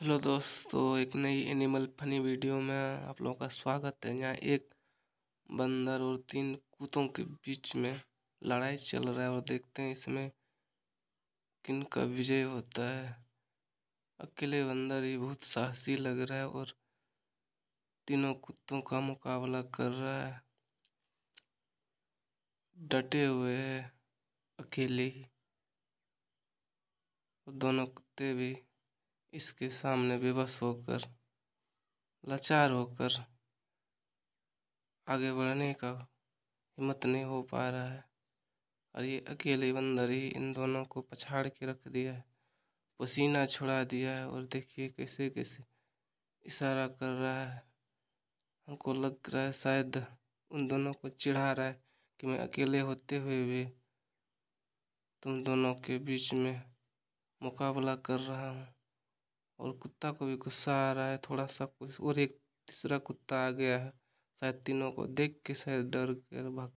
hello दोस्तों तो एक नई एनिमल फनी वीडियो में आप लोगों का स्वागत है यहाँ एक बंदर और तीन कुत्तों के बीच में लड़ाई चल रहा है और देखते हैं इसमें किन का विजय होता है अकेले बंदर ही बहुत साहसी लग रहा है और तीनों कुत्तों का मुकाबला कर रहा है डटे हुए है अकेले ही और दोनों कुत्ते भी इसके सामने बेबस होकर लाचार होकर आगे बढ़ने का हिम्मत नहीं हो पा रहा है और ये अकेले बंदर ही इन दोनों को पछाड़ के रख दिया है पसीना छुड़ा दिया है और देखिए कैसे कैसे इशारा कर रहा है हमको लग रहा है शायद उन दोनों को चिढ़ा रहा है कि मैं अकेले होते हुए भी तुम दोनों के बीच में मुकाबला कर रहा हूँ और कुत्ता को भी गुस्सा आ रहा है थोड़ा सा कुछ और एक तीसरा कुत्ता आ गया है शायद तीनों को देख के शायद डर के भाग